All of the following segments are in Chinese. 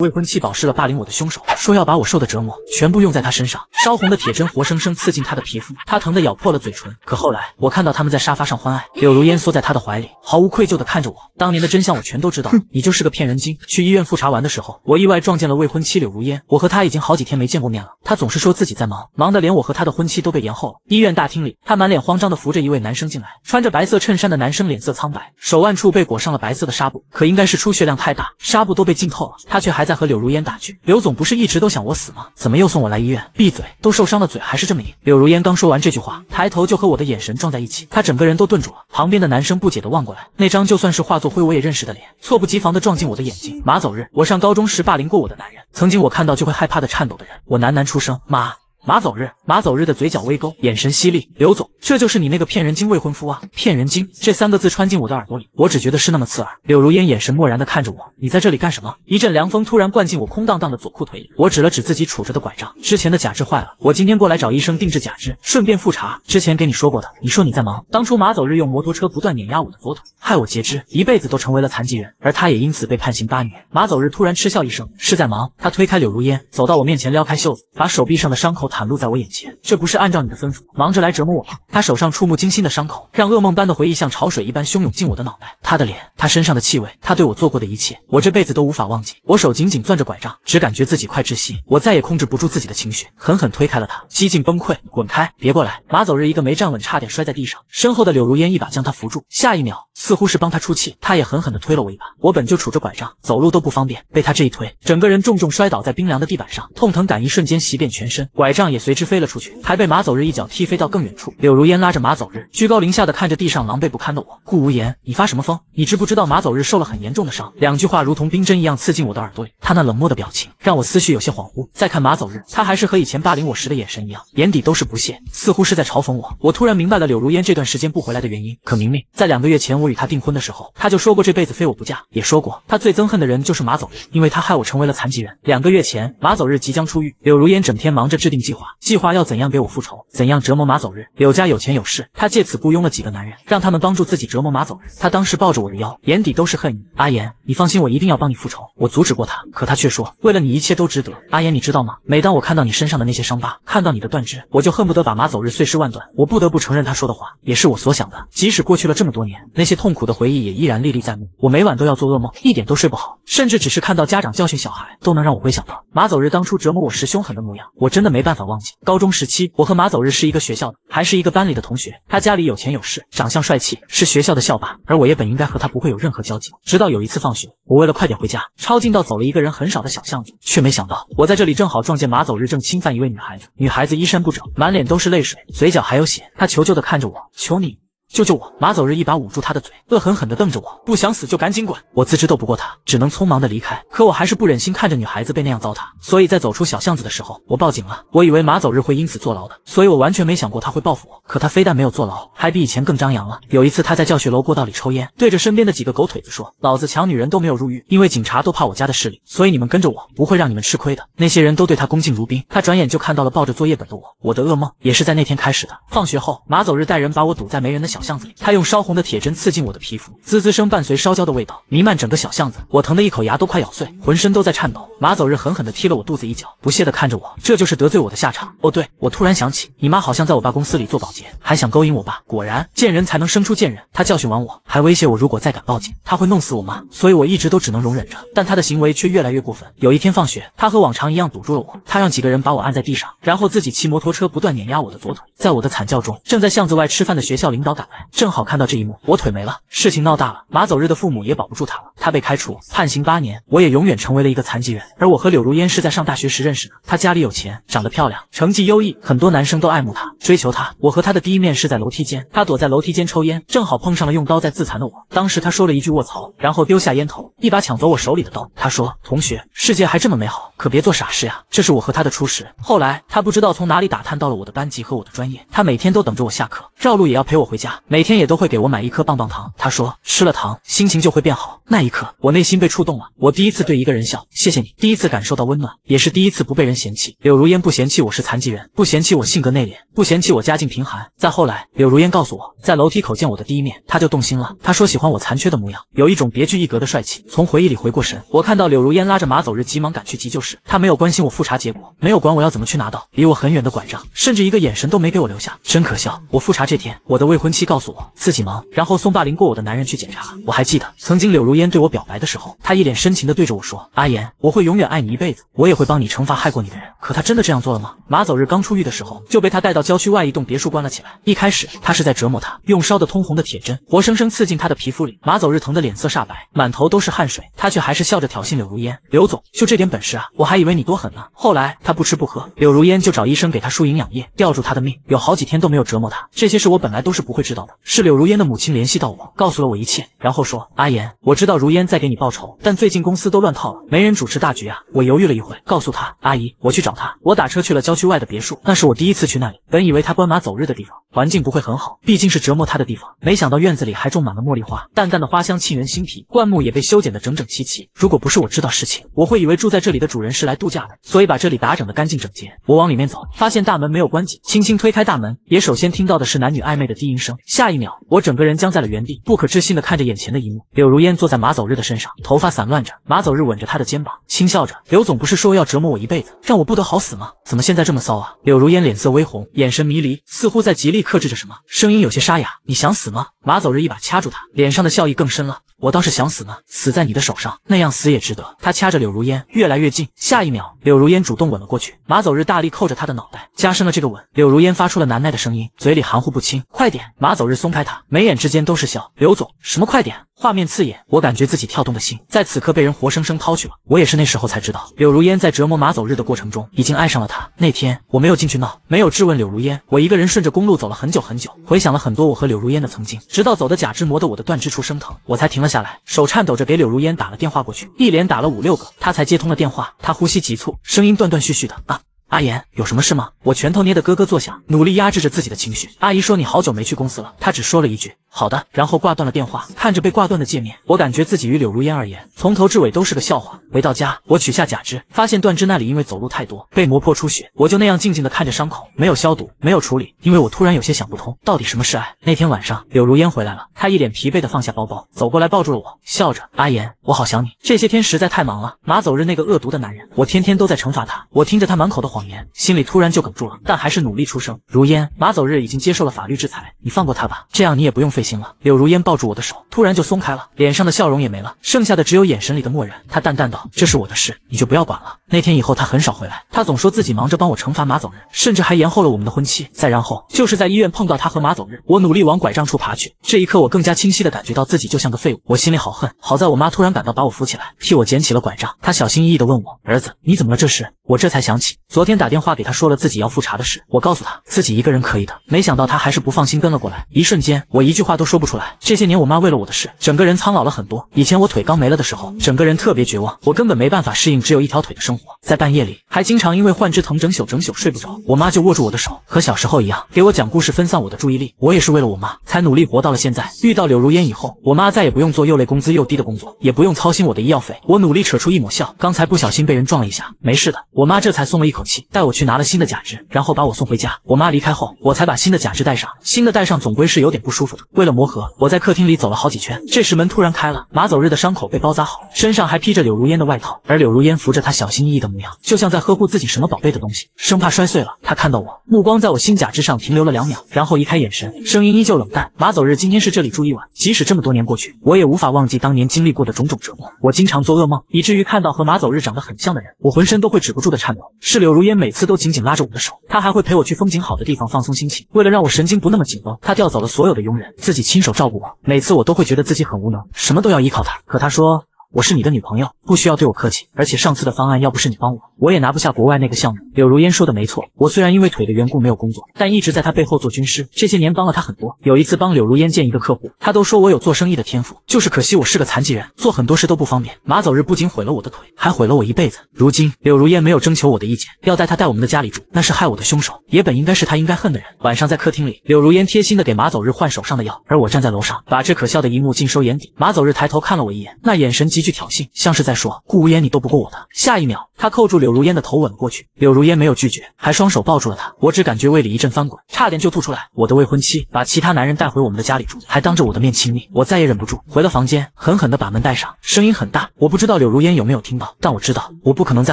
未婚妻保释了霸凌我的凶手，说要把我受的折磨全部用在他身上。烧红的铁针活生生刺进他的皮肤，他疼得咬破了嘴唇。可后来我看到他们在沙发上欢爱，柳如烟缩在他的怀里，毫无愧疚地看着我。当年的真相我全都知道，你就是个骗人精。去医院复查完的时候，我意外撞见了未婚妻柳如烟。我和他已经好几天没见过面了，他总是说自己在忙，忙得连我和他的婚期都被延后了。医院大厅里，他满脸慌张地扶着一位男生进来，穿着白色衬衫的男生脸色苍白，手腕处被裹上了白色的纱布，可应该是出血量太大，纱布都被浸透了，他却还在。在和柳如烟打趣，柳总不是一直都想我死吗？怎么又送我来医院？闭嘴，都受伤了嘴还是这么硬。柳如烟刚说完这句话，抬头就和我的眼神撞在一起，他整个人都顿住了。旁边的男生不解的望过来，那张就算是化作灰我也认识的脸，猝不及防的撞进我的眼睛。马走日，我上高中时霸凌过我的男人，曾经我看到就会害怕的颤抖的人，我喃喃出声，妈，马走日，马走日的嘴角微勾，眼神犀利。刘总，这就是你那个骗人精未婚夫啊！骗人精这三个字穿进我的耳朵里，我只觉得是那么刺耳。柳如烟眼神漠然地看着我，你在这里干什么？一阵凉风突然灌进我空荡荡的左裤腿里，我指了指自己杵着的拐杖，之前的假肢坏了，我今天过来找医生定制假肢，顺便复查。之前给你说过的，你说你在忙。当初马走日用摩托车不断碾压我的左腿，害我截肢，一辈子都成为了残疾人，而他也因此被判刑八年。马走日突然嗤笑一声，是在忙。他推开柳如烟，走到我面前，撩开袖子，把手臂上的伤口。袒露在我眼前，这不是按照你的吩咐忙着来折磨我吗？他手上触目惊心的伤口，让噩梦般的回忆像潮水一般汹涌进我的脑袋。他的脸，他身上的气味，他对我做过的一切，我这辈子都无法忘记。我手紧紧攥着拐杖，只感觉自己快窒息，我再也控制不住自己的情绪，狠狠推开了他，几近崩溃，滚开，别过来！马走日一个没站稳，差点摔在地上。身后的柳如烟一把将他扶住，下一秒似乎是帮他出气，他也狠狠地推了我一把。我本就杵着拐杖走路都不方便，被他这一推，整个人重重摔倒在冰凉的地板上，痛疼感一瞬间袭遍全身，拐杖。杖也随之飞了出去，还被马走日一脚踢飞到更远处。柳如烟拉着马走日，居高临下的看着地上狼狈不堪的我。顾无言，你发什么疯？你知不知道马走日受了很严重的伤？两句话如同冰针一样刺进我的耳朵里。他那冷漠的表情让我思绪有些恍惚。再看马走日，他还是和以前霸凌我时的眼神一样，眼底都是不屑，似乎是在嘲讽我。我突然明白了柳如烟这段时间不回来的原因。可明明在两个月前我与他订婚的时候，他就说过这辈子非我不嫁，也说过他最憎恨的人就是马走日，因为他害我成为了残疾人。两个月前马走日即将出狱，柳如烟整天忙着制定。计划计划要怎样给我复仇？怎样折磨马走日？柳家有钱有势，他借此雇佣了几个男人，让他们帮助自己折磨马走日。他当时抱着我的腰，眼底都是恨。意。阿言，你放心，我一定要帮你复仇。我阻止过他，可他却说，为了你，一切都值得。阿言，你知道吗？每当我看到你身上的那些伤疤，看到你的断肢，我就恨不得把马走日碎尸万段。我不得不承认，他说的话也是我所想的。即使过去了这么多年，那些痛苦的回忆也依然历历在目。我每晚都要做噩梦，一点都睡不好，甚至只是看到家长教训小孩，都能让我回想到马走日当初折磨我时凶狠的模样。我真的没办法。忘记高中时期，我和马走日是一个学校的，还是一个班里的同学。他家里有钱有势，长相帅气，是学校的校霸。而我也本应该和他不会有任何交集。直到有一次放学，我为了快点回家，抄近道走了一个人很少的小巷子，却没想到我在这里正好撞见马走日正侵犯一位女孩子。女孩子衣衫不整，满脸都是泪水，嘴角还有血。她求救的看着我，求你。救救我！马走日一把捂住他的嘴，恶狠狠地瞪着我，不想死就赶紧滚！我自知斗不过他，只能匆忙地离开。可我还是不忍心看着女孩子被那样糟蹋，所以在走出小巷子的时候，我报警了。我以为马走日会因此坐牢的，所以我完全没想过他会报复我。可他非但没有坐牢，还比以前更张扬了。有一次他在教学楼过道里抽烟，对着身边的几个狗腿子说：“老子抢女人都没有入狱，因为警察都怕我家的势力，所以你们跟着我不会让你们吃亏的。”那些人都对他恭敬如宾。他转眼就看到了抱着作业本的我，我的噩梦也是在那天开始的。放学后，马走日带人把我堵在没人的小。小巷子里，他用烧红的铁针刺进我的皮肤，滋滋声伴随烧焦的味道弥漫整个小巷子。我疼得一口牙都快咬碎，浑身都在颤抖。马走日狠狠地踢了我肚子一脚，不屑地看着我，这就是得罪我的下场。哦，对，我突然想起，你妈好像在我爸公司里做保洁，还想勾引我爸。果然，贱人才能生出贱人。他教训完我，还威胁我，如果再敢报警，他会弄死我妈。所以我一直都只能容忍着，但他的行为却越来越过分。有一天放学，他和往常一样堵住了我，他让几个人把我按在地上，然后自己骑摩托车不断碾压我的左腿。在我的惨叫中，正在巷子外吃饭的学校领导赶。正好看到这一幕，我腿没了，事情闹大了，马走日的父母也保不住他了，他被开除，判刑八年，我也永远成为了一个残疾人。而我和柳如烟是在上大学时认识的，她家里有钱，长得漂亮，成绩优异，很多男生都爱慕她，追求她。我和她的第一面是在楼梯间，她躲在楼梯间抽烟，正好碰上了用刀在自残的我。当时她说了一句“卧槽”，然后丢下烟头，一把抢走我手里的刀。她说：“同学，世界还这么美好，可别做傻事呀。”这是我和她的初识。后来她不知道从哪里打探到了我的班级和我的专业，她每天都等着我下课，绕路也要陪我回家。每天也都会给我买一颗棒棒糖，他说吃了糖心情就会变好。那一刻，我内心被触动了，我第一次对一个人笑，谢谢你，第一次感受到温暖，也是第一次不被人嫌弃。柳如烟不嫌弃我是残疾人，不嫌弃我性格内敛，不嫌弃我家境贫寒。再后来，柳如烟告诉我，在楼梯口见我的第一面，他就动心了。他说喜欢我残缺的模样，有一种别具一格的帅气。从回忆里回过神，我看到柳如烟拉着马走日，急忙赶去急救室。他没有关心我复查结果，没有管我要怎么去拿到离我很远的拐杖，甚至一个眼神都没给我留下，真可笑。我复查这天，我的未婚妻。告诉我自己忙，然后送霸凌过我的男人去检查。我还记得曾经柳如烟对我表白的时候，她一脸深情的对着我说：“阿言，我会永远爱你一辈子，我也会帮你惩罚害过你的人。”可她真的这样做了吗？马走日刚出狱的时候，就被她带到郊区外一栋别墅关了起来。一开始她是在折磨他，用烧得通红的铁针活生生刺进他的皮肤里。马走日疼得脸色煞白，满头都是汗水，他却还是笑着挑衅柳如烟：“刘总就这点本事啊？我还以为你多狠呢。”后来他不吃不喝，柳如烟就找医生给他输营养液，吊住他的命，有好几天都没有折磨他。这些事我本来都是不会知道。是柳如烟的母亲联系到我，告诉了我一切，然后说：“阿言，我知道如烟在给你报仇，但最近公司都乱套了，没人主持大局啊。”我犹豫了一会，告诉他：“阿姨，我去找她。”我打车去了郊区外的别墅，那是我第一次去那里。本以为他关马走日的地方，环境不会很好，毕竟是折磨他的地方。没想到院子里还种满了茉莉花，淡淡的花香沁人心脾，灌木也被修剪得整整齐齐。如果不是我知道事情，我会以为住在这里的主人是来度假的，所以把这里打整的干净整洁。我往里面走，发现大门没有关紧，轻轻推开大门，也首先听到的是男女暧昧的低吟声。下一秒，我整个人僵在了原地，不可置信的看着眼前的一幕。柳如烟坐在马走日的身上，头发散乱着，马走日吻着她的肩膀，轻笑着。刘总不是说要折磨我一辈子，让我不得好死吗？怎么现在这么骚啊？柳如烟脸色微红，眼神迷离，似乎在极力克制着什么，声音有些沙哑。你想死吗？马走日一把掐住她，脸上的笑意更深了。我倒是想死呢，死在你的手上，那样死也值得。他掐着柳如烟，越来越近。下一秒，柳如烟主动吻了过去。马走日大力扣着他的脑袋，加深了这个吻。柳如烟发出了难耐的声音，嘴里含糊不清：“快点！”马走日松开他，眉眼之间都是笑。刘总，什么快点？画面刺眼，我感觉自己跳动的心，在此刻被人活生生掏去了。我也是那时候才知道，柳如烟在折磨马走日的过程中，已经爱上了他。那天我没有进去闹，没有质问柳如烟，我一个人顺着公路走了很久很久，回想了很多我和柳如烟的曾经，直到走的假肢磨得我的断肢处生疼，我才停了。下来，手颤抖着给柳如烟打了电话过去，一连打了五六个，他才接通了电话。他呼吸急促，声音断断续续的。啊，阿言，有什么事吗？我拳头捏得咯咯作响，努力压制着自己的情绪。阿姨说你好久没去公司了，她只说了一句。好的，然后挂断了电话，看着被挂断的界面，我感觉自己与柳如烟而言，从头至尾都是个笑话。回到家，我取下假肢，发现断肢那里因为走路太多被磨破出血，我就那样静静地看着伤口，没有消毒，没有处理，因为我突然有些想不通，到底什么是爱。那天晚上，柳如烟回来了，她一脸疲惫地放下包包，走过来抱住了我，笑着：“阿言，我好想你，这些天实在太忙了。马走日那个恶毒的男人，我天天都在惩罚他。我听着他满口的谎言，心里突然就哽住了，但还是努力出声：如烟，马走日已经接受了法律制裁，你放过他吧，这样你也不用非。”累心了，柳如烟抱住我的手，突然就松开了，脸上的笑容也没了，剩下的只有眼神里的漠然。她淡淡道：“这是我的事，你就不要管了。”那天以后，她很少回来，她总说自己忙着帮我惩罚马走日，甚至还延后了我们的婚期。再然后，就是在医院碰到他和马走日，我努力往拐杖处爬去。这一刻，我更加清晰的感觉到自己就像个废物，我心里好恨。好在我妈突然赶到，把我扶起来，替我捡起了拐杖。她小心翼翼地问我：“儿子，你怎么了？”这时，我这才想起昨天打电话给他说了自己要复查的事，我告诉他自己一个人可以的，没想到他还是不放心跟了过来。一瞬间，我一句话。话都说不出来，这些年我妈为了我的事，整个人苍老了很多。以前我腿刚没了的时候，整个人特别绝望，我根本没办法适应只有一条腿的生活，在半夜里还经常因为患肢疼整宿整宿睡不着。我妈就握住我的手，和小时候一样给我讲故事，分散我的注意力。我也是为了我妈才努力活到了现在。遇到柳如烟以后，我妈再也不用做又累工资又低的工作，也不用操心我的医药费。我努力扯出一抹笑，刚才不小心被人撞了一下，没事的。我妈这才松了一口气，带我去拿了新的假肢，然后把我送回家。我妈离开后，我才把新的假肢戴上。新的戴上总归是有点不舒服的。为了磨合，我在客厅里走了好几圈。这时门突然开了，马走日的伤口被包扎好，身上还披着柳如烟的外套，而柳如烟扶着他小心翼翼的模样，就像在呵护自己什么宝贝的东西，生怕摔碎了。他看到我，目光在我心甲之上停留了两秒，然后移开眼神，声音依旧冷淡。马走日今天是这里住一晚，即使这么多年过去，我也无法忘记当年经历过的种种折磨。我经常做噩梦，以至于看到和马走日长得很像的人，我浑身都会止不住的颤抖。是柳如烟每次都紧紧拉着我的手，她还会陪我去风景好的地方放松心情。为了让我神经不那么紧绷，她调走了所有的佣人。自己亲手照顾我，每次我都会觉得自己很无能，什么都要依靠他。可他说。我是你的女朋友，不需要对我客气。而且上次的方案，要不是你帮我，我也拿不下国外那个项目。柳如烟说的没错，我虽然因为腿的缘故没有工作，但一直在她背后做军师，这些年帮了她很多。有一次帮柳如烟见一个客户，她都说我有做生意的天赋，就是可惜我是个残疾人，做很多事都不方便。马走日不仅毁了我的腿，还毁了我一辈子。如今柳如烟没有征求我的意见，要带她带我们的家里住，那是害我的凶手，也本应该是他应该恨的人。晚上在客厅里，柳如烟贴心的给马走日换手上的药，而我站在楼上，把这可笑的一幕尽收眼底。马走日抬头看了我一眼，那眼神极。一句挑衅，像是在说顾无烟，你斗不过我的。下一秒，他扣住柳如烟的头吻过去。柳如烟没有拒绝，还双手抱住了他。我只感觉胃里一阵翻滚，差点就吐出来。我的未婚妻把其他男人带回我们的家里住，还当着我的面亲密。我再也忍不住，回了房间，狠狠地把门带上，声音很大。我不知道柳如烟有没有听到，但我知道我不可能再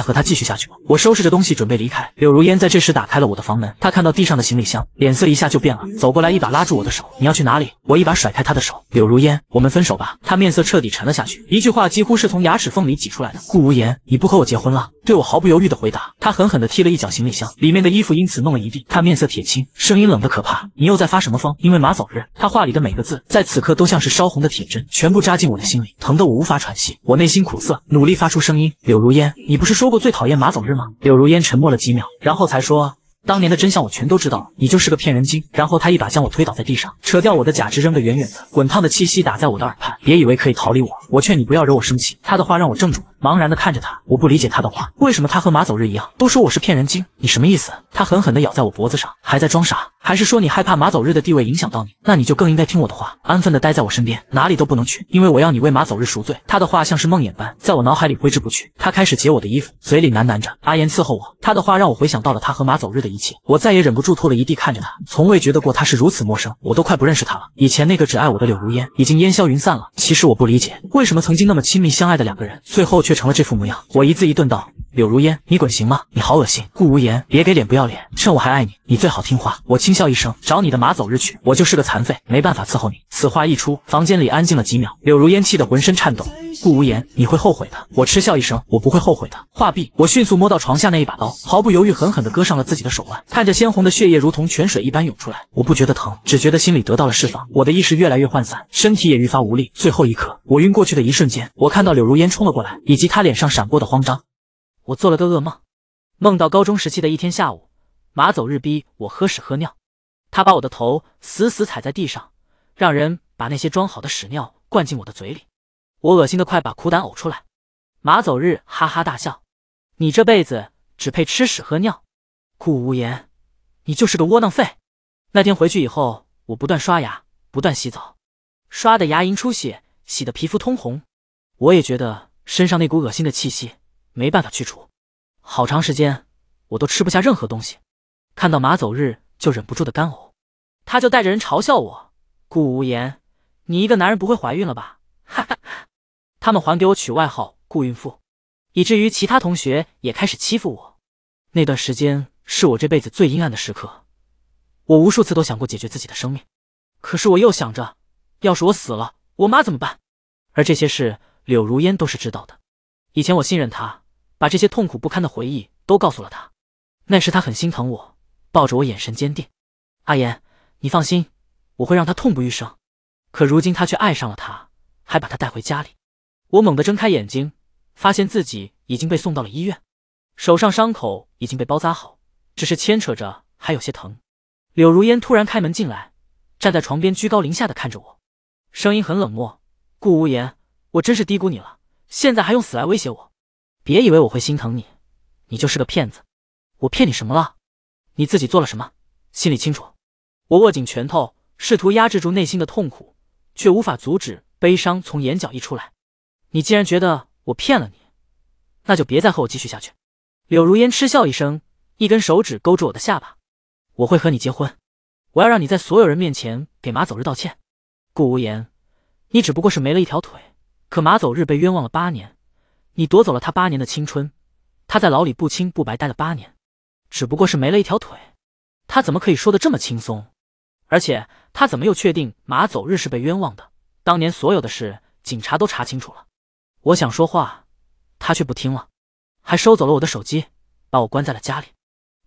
和他继续下去了。我收拾着东西准备离开，柳如烟在这时打开了我的房门。她看到地上的行李箱，脸色一下就变了，走过来一把拉住我的手：“你要去哪里？”我一把甩开她的手：“柳如烟，我们分手吧。”她面色彻底沉了下去，一句话。几乎是从牙齿缝里挤出来的。顾无言，你不和我结婚了？对我毫不犹豫的回答。他狠狠的踢了一脚行李箱，里面的衣服因此弄了一地。他面色铁青，声音冷的可怕。你又在发什么疯？因为马走日，他话里的每个字在此刻都像是烧红的铁针，全部扎进我的心里，疼得我无法喘息。我内心苦涩，努力发出声音。柳如烟，你不是说过最讨厌马走日吗？柳如烟沉默了几秒，然后才说。当年的真相我全都知道，了，你就是个骗人精。然后他一把将我推倒在地上，扯掉我的假肢扔得远远的，滚烫的气息打在我的耳畔。别以为可以逃离我，我劝你不要惹我生气。他的话让我怔住了。茫然地看着他，我不理解他的话，为什么他和马走日一样都说我是骗人精？你什么意思？他狠狠地咬在我脖子上，还在装傻，还是说你害怕马走日的地位影响到你？那你就更应该听我的话，安分地待在我身边，哪里都不能去，因为我要你为马走日赎罪。他的话像是梦魇般在我脑海里挥之不去。他开始解我的衣服，嘴里喃喃着：“阿言伺候我。”他的话让我回想到了他和马走日的一切，我再也忍不住吐了一地，看着他，从未觉得过他是如此陌生，我都快不认识他了。以前那个只爱我的柳如烟已经烟消云散了。其实我不理解，为什么曾经那么亲密相爱的两个人，最后却……却成了这副模样。我一字一顿道：“柳如烟，你滚行吗？你好恶心。”顾无言，别给脸不要脸。趁我还爱你，你最好听话。我轻笑一声：“找你的马走日去，我就是个残废，没办法伺候你。”此话一出，房间里安静了几秒。柳如烟气得浑身颤抖。顾无言，你会后悔的。我嗤笑一声：“我不会后悔的。”话毕，我迅速摸到床下那一把刀，毫不犹豫，狠狠地割上了自己的手腕。看着鲜红的血液如同泉水一般涌出来，我不觉得疼，只觉得心里得到了释放。我的意识越来越涣散，身体也愈发无力。最后一刻，我晕过去的一瞬间，我看到柳如烟冲了过来，以。及他脸上闪过的慌张，我做了个噩梦，梦到高中时期的一天下午，马走日逼我喝屎喝尿，他把我的头死死踩在地上，让人把那些装好的屎尿灌进我的嘴里，我恶心的快把苦胆呕出来。马走日哈哈大笑，你这辈子只配吃屎喝尿，顾无言，你就是个窝囊废。那天回去以后，我不断刷牙，不断洗澡，刷的牙龈出血，洗的皮肤通红，我也觉得。身上那股恶心的气息没办法去除，好长时间我都吃不下任何东西，看到马走日就忍不住的干呕，他就带着人嘲笑我，顾无言，你一个男人不会怀孕了吧？哈哈哈，他们还给我取外号顾孕妇，以至于其他同学也开始欺负我。那段时间是我这辈子最阴暗的时刻，我无数次都想过解决自己的生命，可是我又想着，要是我死了，我妈怎么办？而这些事。柳如烟都是知道的，以前我信任他，把这些痛苦不堪的回忆都告诉了他，那时他很心疼我，抱着我，眼神坚定。阿言，你放心，我会让他痛不欲生。可如今他却爱上了他，还把他带回家里。我猛地睁开眼睛，发现自己已经被送到了医院，手上伤口已经被包扎好，只是牵扯着还有些疼。柳如烟突然开门进来，站在床边，居高临下的看着我，声音很冷漠：“顾无言。”我真是低估你了，现在还用死来威胁我？别以为我会心疼你，你就是个骗子！我骗你什么了？你自己做了什么？心里清楚。我握紧拳头，试图压制住内心的痛苦，却无法阻止悲伤从眼角溢出来。你既然觉得我骗了你，那就别再和我继续下去。柳如烟嗤笑一声，一根手指勾住我的下巴：“我会和你结婚，我要让你在所有人面前给马走日道歉。”顾无言，你只不过是没了一条腿。可马走日被冤枉了八年，你夺走了他八年的青春，他在牢里不清不白待了八年，只不过是没了一条腿，他怎么可以说的这么轻松？而且他怎么又确定马走日是被冤枉的？当年所有的事，警察都查清楚了。我想说话，他却不听了，还收走了我的手机，把我关在了家里。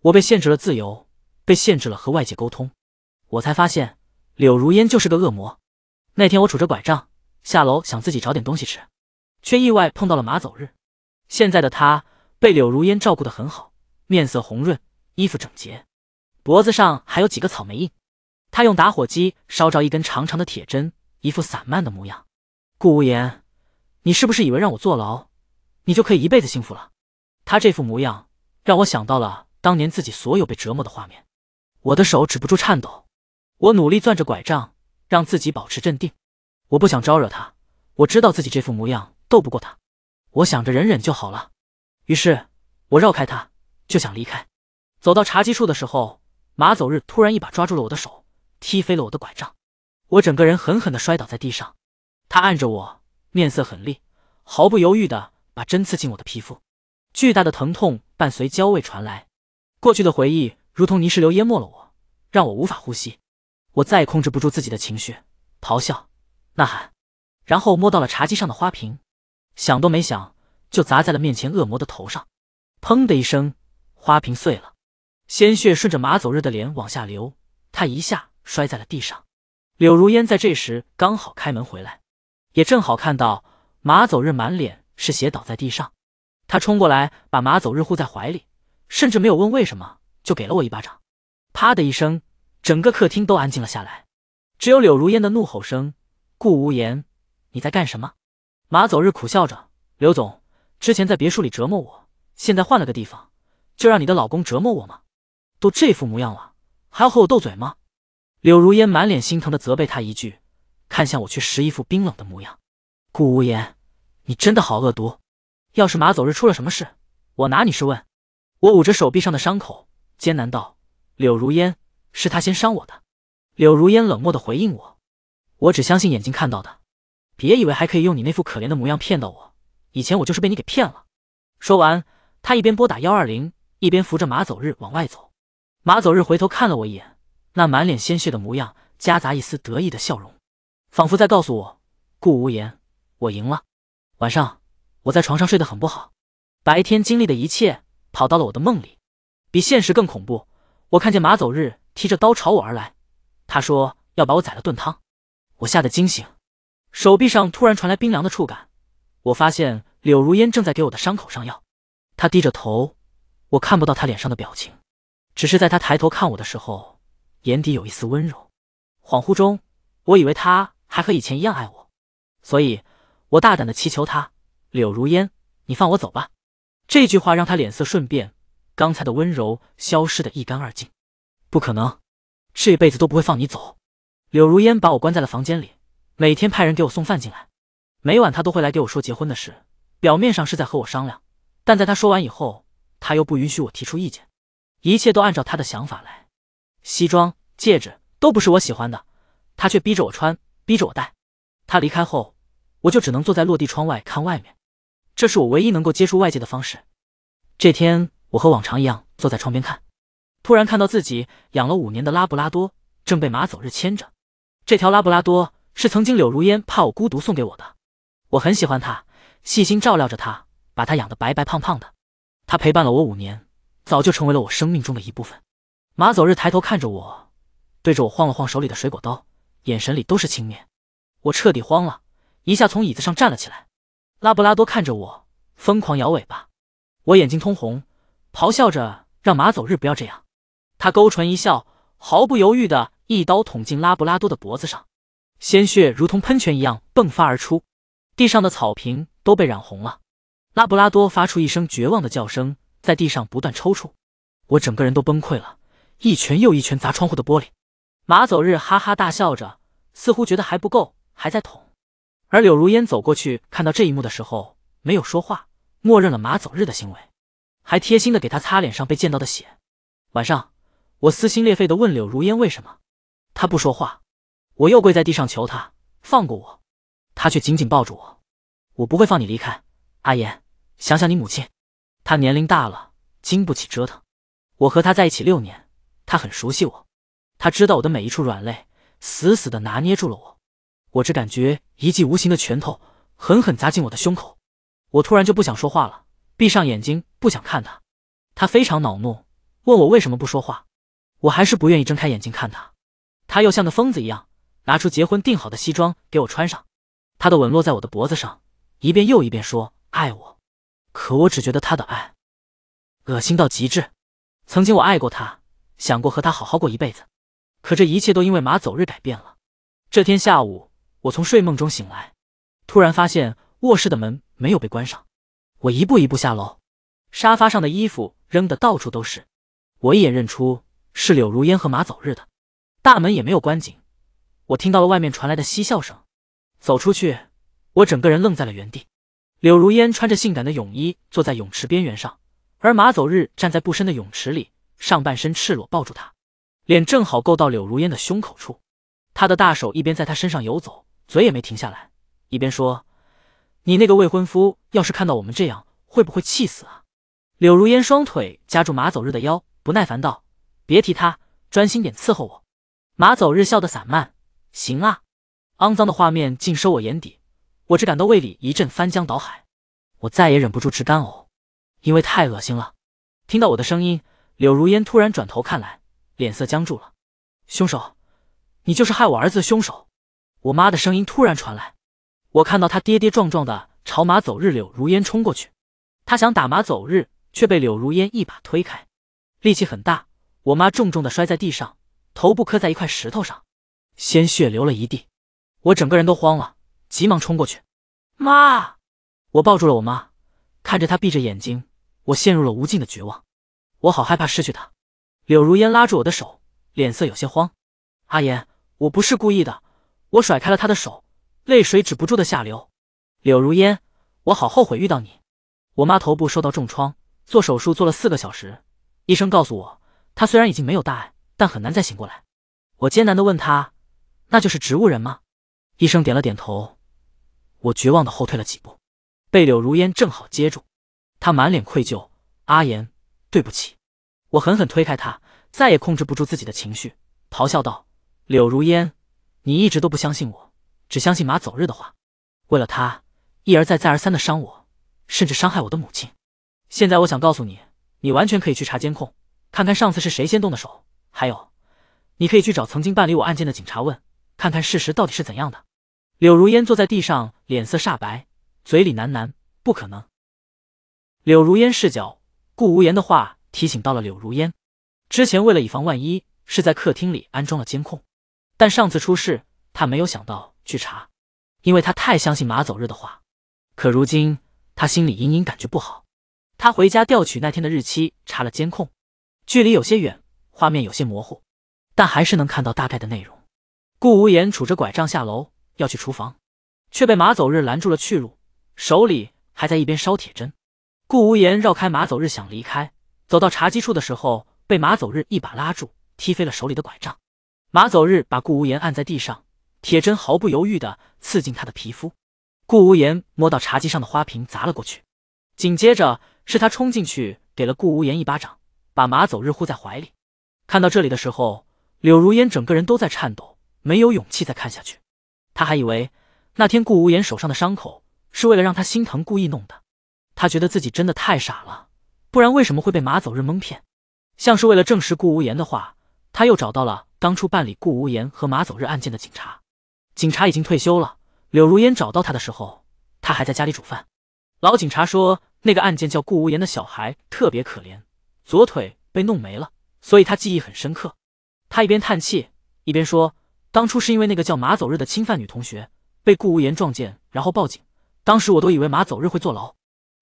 我被限制了自由，被限制了和外界沟通。我才发现，柳如烟就是个恶魔。那天我拄着拐杖。下楼想自己找点东西吃，却意外碰到了马走日。现在的他被柳如烟照顾得很好，面色红润，衣服整洁，脖子上还有几个草莓印。他用打火机烧着一根长长的铁针，一副散漫的模样。顾无言，你是不是以为让我坐牢，你就可以一辈子幸福了？他这副模样让我想到了当年自己所有被折磨的画面，我的手止不住颤抖。我努力攥着拐杖，让自己保持镇定。我不想招惹他，我知道自己这副模样斗不过他，我想着忍忍就好了。于是，我绕开他，就想离开。走到茶几处的时候，马走日突然一把抓住了我的手，踢飞了我的拐杖，我整个人狠狠地摔倒在地上。他按着我，面色狠厉，毫不犹豫地把针刺进我的皮肤。巨大的疼痛伴随焦味传来，过去的回忆如同泥石流淹没了我，让我无法呼吸。我再也控制不住自己的情绪，咆哮。呐喊，然后摸到了茶几上的花瓶，想都没想就砸在了面前恶魔的头上，砰的一声，花瓶碎了，鲜血顺着马走日的脸往下流，他一下摔在了地上。柳如烟在这时刚好开门回来，也正好看到马走日满脸是血倒在地上，他冲过来把马走日护在怀里，甚至没有问为什么，就给了我一巴掌，啪的一声，整个客厅都安静了下来，只有柳如烟的怒吼声。顾无言，你在干什么？马走日苦笑着。刘总之前在别墅里折磨我，现在换了个地方，就让你的老公折磨我吗？都这副模样了，还要和我斗嘴吗？柳如烟满脸心疼的责备他一句，看向我却是一副冰冷的模样。顾无言，你真的好恶毒！要是马走日出了什么事，我拿你是问。我捂着手臂上的伤口，艰难道：“柳如烟，是他先伤我的。”柳如烟冷漠的回应我。我只相信眼睛看到的，别以为还可以用你那副可怜的模样骗到我。以前我就是被你给骗了。说完，他一边拨打幺二零，一边扶着马走日往外走。马走日回头看了我一眼，那满脸鲜血的模样夹杂一丝得意的笑容，仿佛在告诉我：“顾无言，我赢了。”晚上，我在床上睡得很不好，白天经历的一切跑到了我的梦里，比现实更恐怖。我看见马走日提着刀朝我而来，他说要把我宰了炖汤。我吓得惊醒，手臂上突然传来冰凉的触感，我发现柳如烟正在给我的伤口上药。她低着头，我看不到她脸上的表情，只是在她抬头看我的时候，眼底有一丝温柔。恍惚中，我以为她还和以前一样爱我，所以我大胆的祈求她：“柳如烟，你放我走吧。”这句话让她脸色瞬变，刚才的温柔消失的一干二净。不可能，这辈子都不会放你走。柳如烟把我关在了房间里，每天派人给我送饭进来，每晚她都会来给我说结婚的事。表面上是在和我商量，但在她说完以后，她又不允许我提出意见，一切都按照她的想法来。西装、戒指都不是我喜欢的，她却逼着我穿，逼着我戴。她离开后，我就只能坐在落地窗外看外面，这是我唯一能够接触外界的方式。这天，我和往常一样坐在窗边看，突然看到自己养了五年的拉布拉多正被马走日牵着。这条拉布拉多是曾经柳如烟怕我孤独送给我的，我很喜欢它，细心照料着它，把它养得白白胖胖的。它陪伴了我五年，早就成为了我生命中的一部分。马走日抬头看着我，对着我晃了晃手里的水果刀，眼神里都是轻蔑。我彻底慌了，一下从椅子上站了起来。拉布拉多看着我，疯狂摇尾巴。我眼睛通红，咆哮着让马走日不要这样。他勾唇一笑，毫不犹豫地。一刀捅进拉布拉多的脖子上，鲜血如同喷泉一样迸发而出，地上的草坪都被染红了。拉布拉多发出一声绝望的叫声，在地上不断抽搐。我整个人都崩溃了，一拳又一拳砸窗户的玻璃。马走日哈哈大笑着，似乎觉得还不够，还在捅。而柳如烟走过去看到这一幕的时候，没有说话，默认了马走日的行为，还贴心的给他擦脸上被溅到的血。晚上，我撕心裂肺的问柳如烟为什么。他不说话，我又跪在地上求他放过我，他却紧紧抱住我。我不会放你离开，阿言，想想你母亲，她年龄大了，经不起折腾。我和他在一起六年，他很熟悉我，他知道我的每一处软肋，死死的拿捏住了我。我只感觉一记无形的拳头狠狠砸进我的胸口，我突然就不想说话了，闭上眼睛不想看他。他非常恼怒，问我为什么不说话，我还是不愿意睁开眼睛看他。他又像个疯子一样，拿出结婚订好的西装给我穿上，他的吻落在我的脖子上，一遍又一遍说爱我，可我只觉得他的爱恶心到极致。曾经我爱过他，想过和他好好过一辈子，可这一切都因为马走日改变了。这天下午，我从睡梦中醒来，突然发现卧室的门没有被关上。我一步一步下楼，沙发上的衣服扔得到处都是，我一眼认出是柳如烟和马走日的。大门也没有关紧，我听到了外面传来的嬉笑声。走出去，我整个人愣在了原地。柳如烟穿着性感的泳衣坐在泳池边缘上，而马走日站在不深的泳池里，上半身赤裸，抱住她，脸正好够到柳如烟的胸口处。他的大手一边在她身上游走，嘴也没停下来，一边说：“你那个未婚夫要是看到我们这样，会不会气死啊？”柳如烟双腿夹住马走日的腰，不耐烦道：“别提他，专心点伺候我。”马走日笑的散漫，行啊！肮脏的画面尽收我眼底，我只感到胃里一阵翻江倒海，我再也忍不住吃干呕，因为太恶心了。听到我的声音，柳如烟突然转头看来，脸色僵住了。凶手，你就是害我儿子的凶手！我妈的声音突然传来，我看到她跌跌撞撞的朝马走日柳如烟冲过去，她想打马走日，却被柳如烟一把推开，力气很大，我妈重重的摔在地上。头部磕在一块石头上，鲜血流了一地，我整个人都慌了，急忙冲过去。妈，我抱住了我妈，看着她闭着眼睛，我陷入了无尽的绝望。我好害怕失去她。柳如烟拉住我的手，脸色有些慌。阿言，我不是故意的。我甩开了她的手，泪水止不住的下流。柳如烟，我好后悔遇到你。我妈头部受到重创，做手术做了四个小时，医生告诉我，她虽然已经没有大碍。但很难再醒过来。我艰难地问他：“那就是植物人吗？”医生点了点头。我绝望地后退了几步，被柳如烟正好接住。他满脸愧疚：“阿言，对不起。”我狠狠推开他，再也控制不住自己的情绪，咆哮道：“柳如烟，你一直都不相信我，只相信马走日的话。为了他，一而再、再而三地伤我，甚至伤害我的母亲。现在我想告诉你，你完全可以去查监控，看看上次是谁先动的手。”还有，你可以去找曾经办理我案件的警察问，看看事实到底是怎样的。柳如烟坐在地上，脸色煞白，嘴里喃喃：“不可能。”柳如烟视角，顾无言的话提醒到了柳如烟。之前为了以防万一，是在客厅里安装了监控，但上次出事，他没有想到去查，因为他太相信马走日的话。可如今，他心里隐隐感觉不好。他回家调取那天的日期，查了监控，距离有些远。画面有些模糊，但还是能看到大概的内容。顾无言拄着拐杖下楼，要去厨房，却被马走日拦住了去路，手里还在一边烧铁针。顾无言绕开马走日想离开，走到茶几处的时候，被马走日一把拉住，踢飞了手里的拐杖。马走日把顾无言按在地上，铁针毫不犹豫的刺进他的皮肤。顾无言摸到茶几上的花瓶砸了过去，紧接着是他冲进去给了顾无言一巴掌，把马走日护在怀里。看到这里的时候，柳如烟整个人都在颤抖，没有勇气再看下去。他还以为那天顾无言手上的伤口是为了让他心疼故意弄的，他觉得自己真的太傻了，不然为什么会被马走日蒙骗？像是为了证实顾无言的话，他又找到了当初办理顾无言和马走日案件的警察。警察已经退休了，柳如烟找到他的时候，他还在家里煮饭。老警察说，那个案件叫顾无言的小孩特别可怜，左腿被弄没了。所以他记忆很深刻。他一边叹气一边说：“当初是因为那个叫马走日的侵犯女同学被顾无言撞见，然后报警。当时我都以为马走日会坐牢。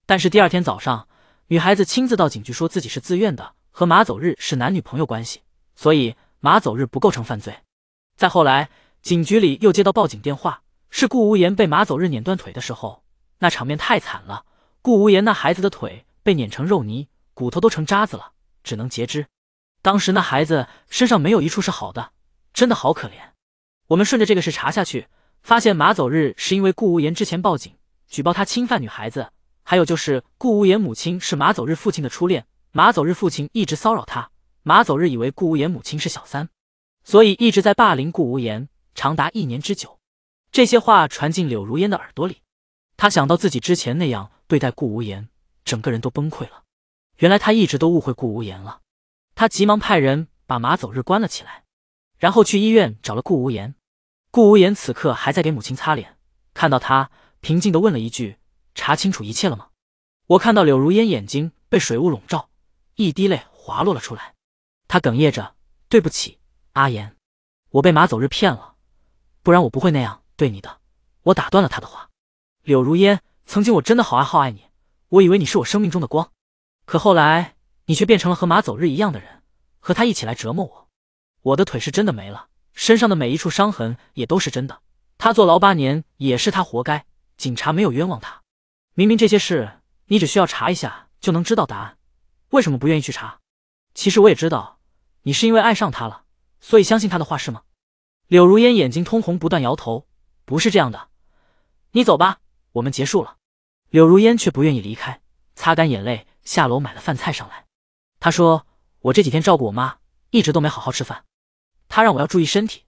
但是第二天早上，女孩子亲自到警局说自己是自愿的，和马走日是男女朋友关系，所以马走日不构成犯罪。再后来，警局里又接到报警电话，是顾无言被马走日碾断腿的时候，那场面太惨了。顾无言那孩子的腿被碾成肉泥，骨头都成渣子了，只能截肢。”当时那孩子身上没有一处是好的，真的好可怜。我们顺着这个事查下去，发现马走日是因为顾无言之前报警举报他侵犯女孩子，还有就是顾无言母亲是马走日父亲的初恋，马走日父亲一直骚扰他，马走日以为顾无言母亲是小三，所以一直在霸凌顾无言，长达一年之久。这些话传进柳如烟的耳朵里，她想到自己之前那样对待顾无言，整个人都崩溃了。原来她一直都误会顾无言了。他急忙派人把马走日关了起来，然后去医院找了顾无言。顾无言此刻还在给母亲擦脸，看到他，平静地问了一句：“查清楚一切了吗？”我看到柳如烟眼睛被水雾笼罩，一滴泪滑落了出来。他哽咽着：“对不起，阿言，我被马走日骗了，不然我不会那样对你的。”我打断了他的话：“柳如烟，曾经我真的好爱好爱你，我以为你是我生命中的光，可后来……”你却变成了和马走日一样的人，和他一起来折磨我。我的腿是真的没了，身上的每一处伤痕也都是真的。他坐牢八年也是他活该，警察没有冤枉他。明明这些事你只需要查一下就能知道答案，为什么不愿意去查？其实我也知道，你是因为爱上他了，所以相信他的话是吗？柳如烟眼睛通红，不断摇头，不是这样的。你走吧，我们结束了。柳如烟却不愿意离开，擦干眼泪，下楼买了饭菜上来。他说：“我这几天照顾我妈，一直都没好好吃饭。他让我要注意身体。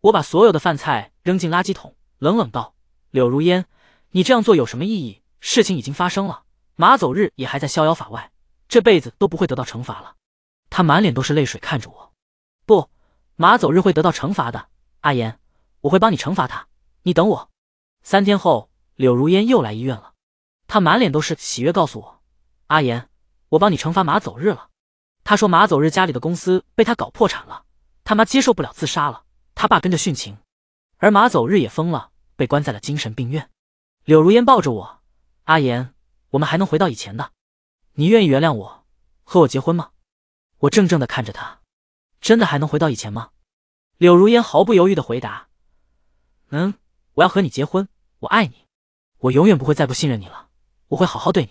我把所有的饭菜扔进垃圾桶，冷冷道：‘柳如烟，你这样做有什么意义？事情已经发生了，马走日也还在逍遥法外，这辈子都不会得到惩罚了。’他满脸都是泪水，看着我。不，马走日会得到惩罚的，阿言，我会帮你惩罚他。你等我。三天后，柳如烟又来医院了，她满脸都是喜悦，告诉我：‘阿言。’我帮你惩罚马走日了，他说马走日家里的公司被他搞破产了，他妈接受不了自杀了，他爸跟着殉情，而马走日也疯了，被关在了精神病院。柳如烟抱着我，阿言，我们还能回到以前的，你愿意原谅我，和我结婚吗？我怔怔的看着他，真的还能回到以前吗？柳如烟毫不犹豫的回答，能，我要和你结婚，我爱你，我永远不会再不信任你了，我会好好对你。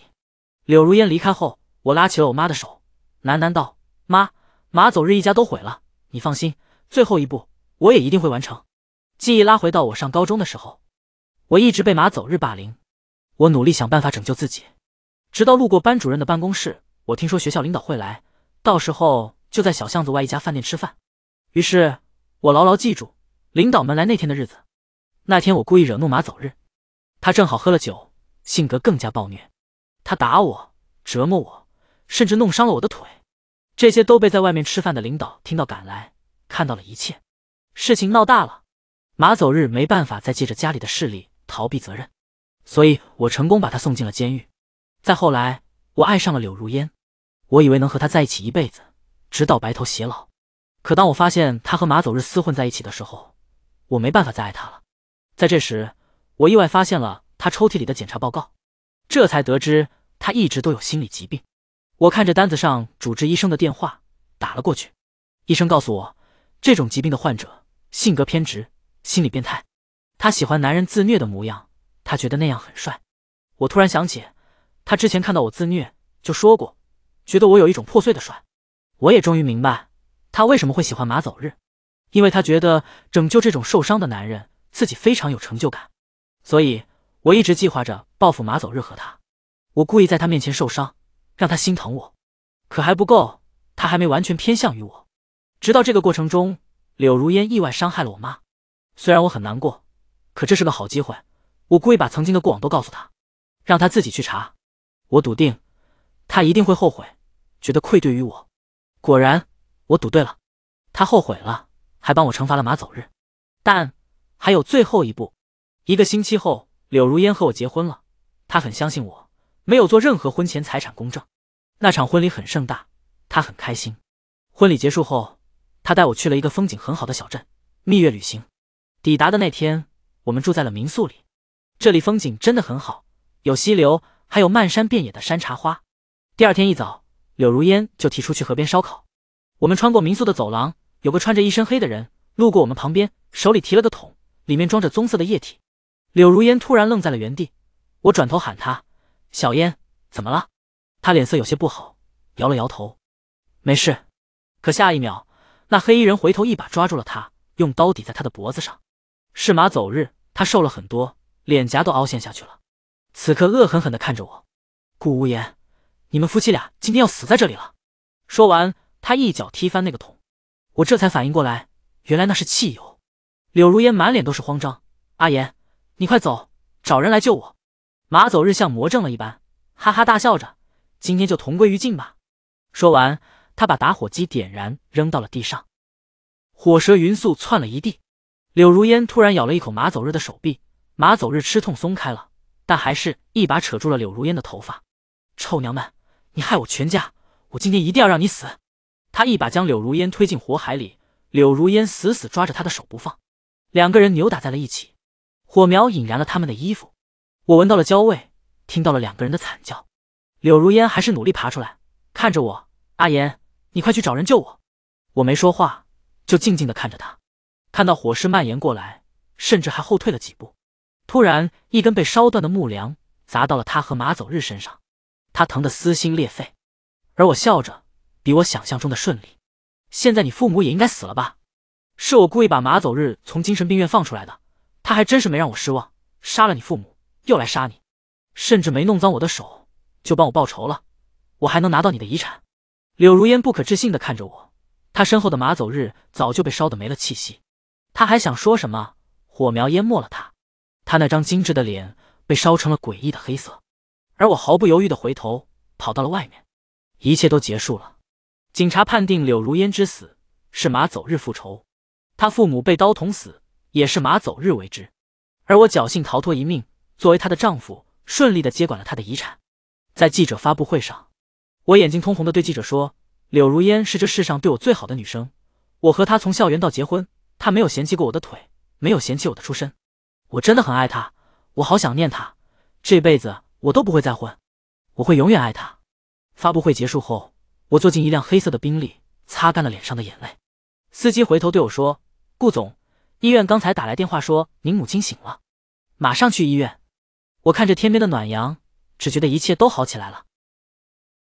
柳如烟离开后。我拉起了我妈的手，喃喃道：“妈，马走日一家都毁了，你放心，最后一步我也一定会完成。”记忆拉回到我上高中的时候，我一直被马走日霸凌，我努力想办法拯救自己。直到路过班主任的办公室，我听说学校领导会来，到时候就在小巷子外一家饭店吃饭。于是，我牢牢记住领导们来那天的日子。那天我故意惹怒马走日，他正好喝了酒，性格更加暴虐，他打我，折磨我。甚至弄伤了我的腿，这些都被在外面吃饭的领导听到，赶来看到了一切，事情闹大了。马走日没办法再借着家里的势力逃避责任，所以我成功把他送进了监狱。再后来，我爱上了柳如烟，我以为能和他在一起一辈子，直到白头偕老。可当我发现他和马走日厮混在一起的时候，我没办法再爱他了。在这时，我意外发现了他抽屉里的检查报告，这才得知他一直都有心理疾病。我看着单子上主治医生的电话，打了过去。医生告诉我，这种疾病的患者性格偏执，心理变态。他喜欢男人自虐的模样，他觉得那样很帅。我突然想起，他之前看到我自虐就说过，觉得我有一种破碎的帅。我也终于明白，他为什么会喜欢马走日，因为他觉得拯救这种受伤的男人，自己非常有成就感。所以，我一直计划着报复马走日和他。我故意在他面前受伤。让他心疼我，可还不够，他还没完全偏向于我。直到这个过程中，柳如烟意外伤害了我妈，虽然我很难过，可这是个好机会。我故意把曾经的过往都告诉她，让她自己去查。我笃定，她一定会后悔，觉得愧对于我。果然，我赌对了，她后悔了，还帮我惩罚了马走日。但还有最后一步，一个星期后，柳如烟和我结婚了，她很相信我。没有做任何婚前财产公证。那场婚礼很盛大，他很开心。婚礼结束后，他带我去了一个风景很好的小镇，蜜月旅行。抵达的那天，我们住在了民宿里，这里风景真的很好，有溪流，还有漫山遍野的山茶花。第二天一早，柳如烟就提出去河边烧烤。我们穿过民宿的走廊，有个穿着一身黑的人路过我们旁边，手里提了个桶，里面装着棕色的液体。柳如烟突然愣在了原地，我转头喊他。小烟，怎么了？他脸色有些不好，摇了摇头，没事。可下一秒，那黑衣人回头一把抓住了他，用刀抵在他的脖子上。是马走日，他瘦了很多，脸颊都凹陷下去了，此刻恶狠狠的看着我。顾无言，你们夫妻俩今天要死在这里了！说完，他一脚踢翻那个桶。我这才反应过来，原来那是汽油。柳如烟满脸都是慌张，阿言，你快走，找人来救我。马走日像魔怔了一般，哈哈大笑着：“今天就同归于尽吧！”说完，他把打火机点燃，扔到了地上，火蛇匀速窜了一地。柳如烟突然咬了一口马走日的手臂，马走日吃痛松开了，但还是一把扯住了柳如烟的头发：“臭娘们，你害我全家，我今天一定要让你死！”他一把将柳如烟推进火海里，柳如烟死死抓着他的手不放，两个人扭打在了一起，火苗引燃了他们的衣服。我闻到了焦味，听到了两个人的惨叫，柳如烟还是努力爬出来，看着我，阿言，你快去找人救我。我没说话，就静静的看着他，看到火势蔓延过来，甚至还后退了几步。突然，一根被烧断的木梁砸到了他和马走日身上，他疼得撕心裂肺，而我笑着，比我想象中的顺利。现在你父母也应该死了吧？是我故意把马走日从精神病院放出来的，他还真是没让我失望，杀了你父母。又来杀你，甚至没弄脏我的手就帮我报仇了，我还能拿到你的遗产。柳如烟不可置信地看着我，他身后的马走日早就被烧得没了气息，他还想说什么，火苗淹没了他，他那张精致的脸被烧成了诡异的黑色，而我毫不犹豫地回头跑到了外面，一切都结束了。警察判定柳如烟之死是马走日复仇，他父母被刀捅死也是马走日为之，而我侥幸逃脱一命。作为她的丈夫，顺利的接管了她的遗产。在记者发布会上，我眼睛通红的对记者说：“柳如烟是这世上对我最好的女生。我和她从校园到结婚，她没有嫌弃过我的腿，没有嫌弃我的出身。我真的很爱她，我好想念她。这辈子我都不会再混，我会永远爱她。”发布会结束后，我坐进一辆黑色的宾利，擦干了脸上的眼泪。司机回头对我说：“顾总，医院刚才打来电话说您母亲醒了，马上去医院。”我看着天边的暖阳，只觉得一切都好起来了。